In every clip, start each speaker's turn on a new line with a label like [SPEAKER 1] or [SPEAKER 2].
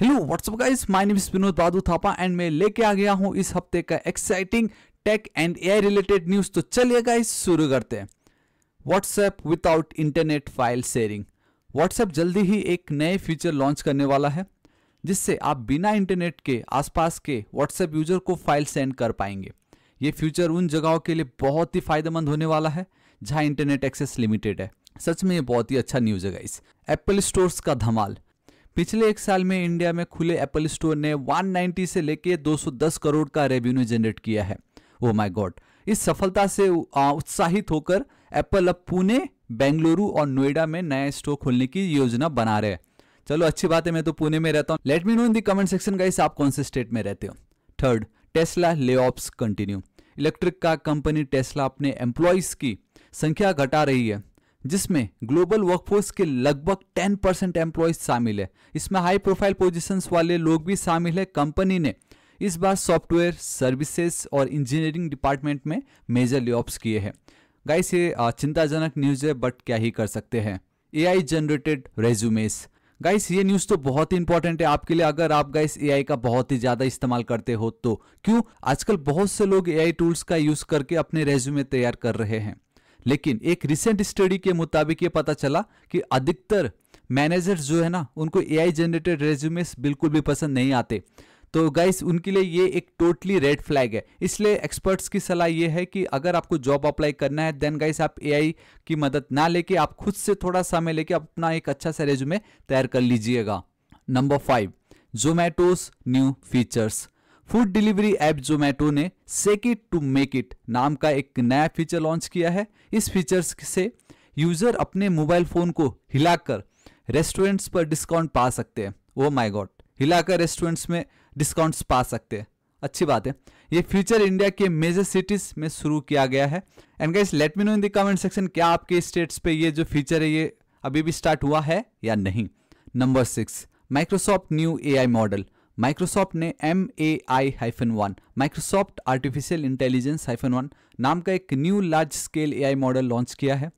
[SPEAKER 1] hello what's up guys my name is Vinod Badu Thapa and मैं लेके आ गया हूं इस हफ्ते का exciting tech and AI related news तो चलिए गाइस शुरू करते हैं WhatsApp without internet file sharing WhatsApp जल्दी ही एक नए फीचर लॉन्च करने वाला है जिससे आप बिना इंटरनेट के आसपास के व्हाट्सएप यूजर को फाइल सेंड कर पाएंगे ये फ्यूचर उन जगहों के लिए बहुत ही फायदेमंद होने वाला है जहाँ इंटरनेट एक्सेस लिमिटेड है सच में ये बहुत ही अच्छा न्यूज़ है गाइस एप्पल स्टोर्स का धमाल पिछले एक साल में इंडिया में खुले एप्पल स्टोर ने 190 से लेकर 210 करोड़ का रेवेन्यू जनरेट किया है ओ माय गॉड इस सफलता से उत्साहित होकर एप्पल अब पुणे बेंगलुरु और नोएडा में नया स्टोर खोलने की योजना बना रहे हैं चलो अच्छी बात है मैं तो पुणे में रहता हूँ let me know in the comment section guys आप कौन से स्टेट में रहते हो थर्ड टेस्ला ले continue electric car company Tesla अपने एम्प्लॉयज की संख्या घटा रही है जिसमें ग्लोबल वर्कफोर्स के लगभग 10 परसेंट एम्प्लॉयज शामिल है इसमें हाई प्रोफाइल पोजीशंस वाले लोग भी शामिल है कंपनी ने इस बार सॉफ्टवेयर सर्विसेज और इंजीनियरिंग डिपार्टमेंट में मेजर लेऑप्स किए हैं गाइस ये चिंताजनक न्यूज़ है बट क्या ही कर सकते हैं ए जनरेटेड रेज्यूमेस गाइस ये न्यूज़ तो बहुत ही इंपॉर्टेंट है आपके लिए अगर आप गाइस ए का बहुत ही ज़्यादा इस्तेमाल करते हो तो क्यों आजकल बहुत से लोग ए टूल्स का यूज़ करके अपने रेज्यूमे तैयार कर रहे हैं लेकिन एक रिसेंट स्टडी के मुताबिक ये पता चला कि अधिकतर मैनेजर जो है ना उनको ए आई जनरेटेड रेज्यूमेस बिल्कुल भी पसंद नहीं आते तो गाइस उनके लिए ये एक टोटली रेड फ्लैग है इसलिए एक्सपर्ट्स की सलाह ये है कि अगर आपको जॉब अप्लाई करना है देन गाइस आप एआई की मदद ना लेके आप खुद से थोड़ा समय लेके अपना एक अच्छा सा रेज्यूमे तैयार कर लीजिएगा number five Zomato's new features food delivery app Zomato ने sake it to make it नाम का एक नया फीचर लॉन्च किया है इस फीचर्स से यूजर अपने मोबाइल फोन को हिलाकर रेस्टोरेंट्स पर डिस्काउंट पा सकते हैं वो माई गॉड हिलाकर रेस्टोरेंट्स में डिस्काउंट्स पा सकते हैं अच्छी बात है ये फीचर इंडिया के मेजर सिटीज में शुरू किया गया है and guys let me know in the comment section क्या आपके स्टेट्स पे ये जो फीचर है ये अभी भी स्टार्ट हुआ है या नहीं number six Microsoft new AI model Microsoft ने M A I hyphen one Microsoft artificial intelligence hyphen one नाम का एक new large scale A I model launch किया है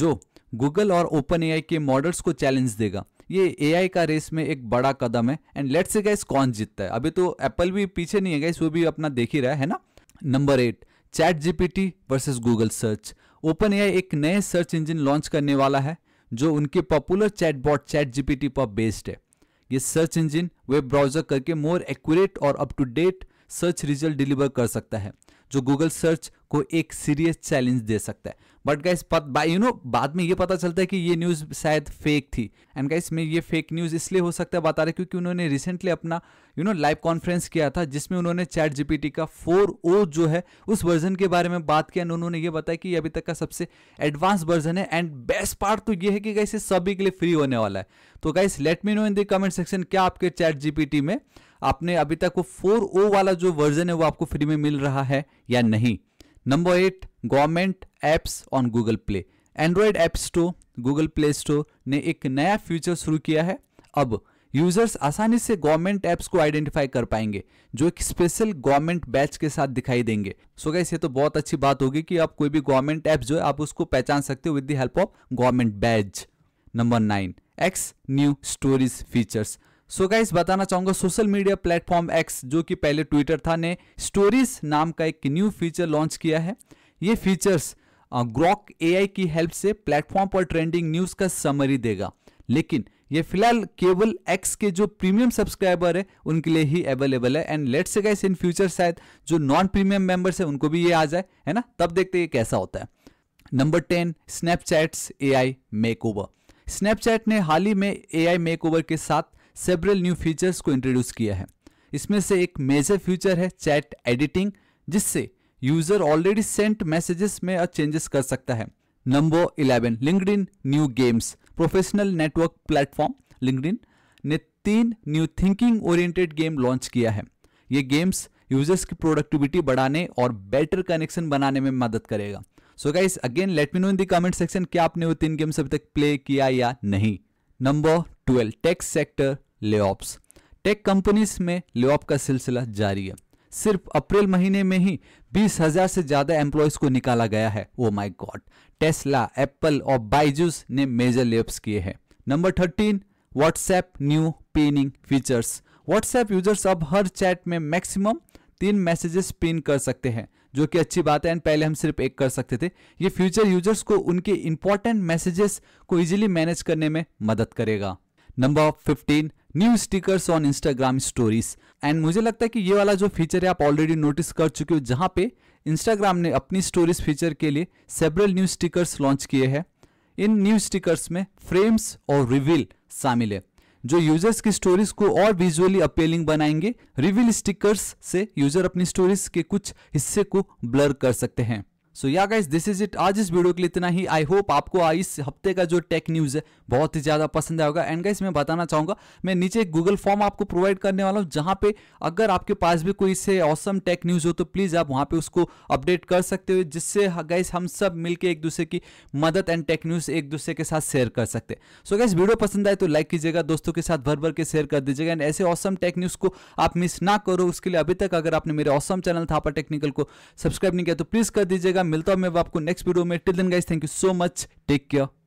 [SPEAKER 1] जो गूगल और ओपन ए आई के मॉडल्स को चैलेंज देगा ये ए आई का रेस में एक बड़ा कदम है एंड लेट्स से गैस कौन जीतता है अभी तो एप्पल भी पीछे नहीं है गैस वो भी अपना देख ही रहा है ना number eight ChatGPT versus Google search OpenAI एक नए सर्च इंजन लॉन्च करने वाला है जो उनके popular chatbot ChatGPT पर बेस्ड है ये सर्च इंजिन वेब ब्राउजर करके मोर एक्यूरेट और up to date search result deliver कर सकता है जो गूगल सर्च को एक सीरियस चैलेंज दे सकता है बट गाइस यू नो बाद में ये पता चलता है कि ये न्यूज़ शायद फेक थी एंड गाइस मैं ये फेक न्यूज़ इसलिए हो सकता है बता रहे क्योंकि उन्होंने रिसेंटली अपना यू नो लाइव कॉन्फ्रेंस किया था जिसमें उन्होंने चैट जीपीटी का फोर ओ जो है उस वर्जन के बारे में बात किया उन्होंने ये बताया कि ये अभी तक का सबसे एडवांस वर्जन है एंड बेस्ट पार्ट तो ये है कि गाइस ये सभी के लिए फ्री होने वाला है तो guys let me know in the comment section क्या आपके चैट जीपीटी में आपने अभी तक वो फोर ओ वाला जो वर्जन है वो आपको फ्री में मिल रहा है या नहीं number eight government apps on Google Play Android app store Google Play store ने एक नया फ्यूचर शुरू किया है अब यूजर्स आसानी से गवर्नमेंट ऐप्स को आइडेंटिफाई कर पाएंगे जो एक स्पेशल गवर्नमेंट बैच के साथ दिखाई देंगे सो so गैस ये तो बहुत अच्छी बात होगी कि आप कोई भी गवर्नमेंट ऐप जो है आप उसको पहचान सकते हो with the help of government badge number nine X new stories features so so guys बताना चाहूंगा सोशल मीडिया प्लेटफॉर्म एक्स जो कि पहले ट्विटर था ने स्टोरीज नाम का एक न्यू फीचर लॉन्च किया है ये फीचर्स ग्रॉक ए की हेल्प से प्लेटफॉर्म पर ट्रेंडिंग न्यूज का समरी देगा लेकिन ये फिलहाल केवल एक्स के जो प्रीमियम सब्सक्राइबर है उनके लिए ही अवेलेबल है and let's say guys in future शायद जो नॉन प्रीमियम मेंबर्स है उनको भी ये आ जाए है ना तब देखते हैं कैसा होता है number ten Snapchat's AI makeover Snapchat ने हाल ही में ए आई मेक ओवर के साथ सेबरल न्यू फीचर्स को इंट्रोड्यूस किया है इसमें से एक मेजर फीचर है चैट एडिटिंग जिससे यूजर ऑलरेडी सेंट मैसेजेस में चेंजेस कर सकता है number 11 LinkedIn new games professional network platform LinkedIn ने तीन new thinking oriented game launch किया है ये गेम्स यूजर्स की प्रोडक्टिविटी बढ़ाने और बेटर कनेक्शन बनाने में मदद करेगा so guys again let me know in the comment section क्या आपने वो तीन गेम्स अभी तक प्ले किया या नहीं number twelve tech sector layoffs tech companies में लेऑप का सिलसिला जारी है सिर्फ अप्रैल महीने में ही बीस हजार से ज्यादा एम्प्लॉयज को निकाला गया है oh my god Tesla Apple और बाइजूस ने मेजर लेअप्स किए हैं number thirteen WhatsApp new pinning features WhatsApp users अब हर चैट में मैक्सिमम तीन मैसेजेस पिन कर सकते हैं जो कि अच्छी बात है एंड पहले हम सिर्फ एक कर सकते थे ये फ्यूचर यूजर्स को उनके इंपॉर्टेंट मैसेजेस को इजीली मैनेज करने में मदद करेगा number fifteen new stickers on Instagram stories and मुझे लगता है कि ये वाला जो फीचर है आप ऑलरेडी नोटिस कर चुके हो जहाँ पे इंस्टाग्राम ने अपनी स्टोरीज फीचर के लिए सेबरल न्यू स्टिकर्स लॉन्च किए हैं इन न्यू स्टिकर्स में फ्रेम्स और रिविल शामिल है जो यूजर्स की स्टोरीज को और विजुअली अपीलिंग बनाएंगे रिविल स्टिकर्स से यूजर अपनी स्टोरीज के कुछ हिस्से को ब्लर कर सकते हैं सो या गाइस दिस इज इट आज इस वीडियो के लिए इतना ही आई होप आपको इस हफ्ते का जो टेक न्यूज़ है बहुत ही ज़्यादा पसंद आया होगा एंड गाइस मैं बताना चाहूंगा मैं नीचे गूगल फॉर्म आपको प्रोवाइड करने वाला हूँ जहां पे अगर आपके पास भी कोई इससे औसम टेक न्यूज़ हो तो प्लीज़ आप वहां पे उसको अपडेट कर सकते हो जिससे गाइस हम सब मिलकर एक दूसरे की मदद एंड टेक न्यूज़ एक दूसरे के साथ शेयर कर सकते हैं सो गाइस वीडियो पसंद आए तो लाइक कीजिएगा दोस्तों के साथ भर भर के शेयर कर दीजिएगा एंड ऐसे औसम टेक न्यूज़ को आप मिस ना करो उसके लिए अभी तक अगर आपने मेरे औसम चैनल थापा टेक्निकल को सब्सक्राइब नहीं किया तो प्लीज़ कर दीजिएगा मिलता हूं मैं आपको नेक्स्ट वीडियो में till then guys thank you so much take care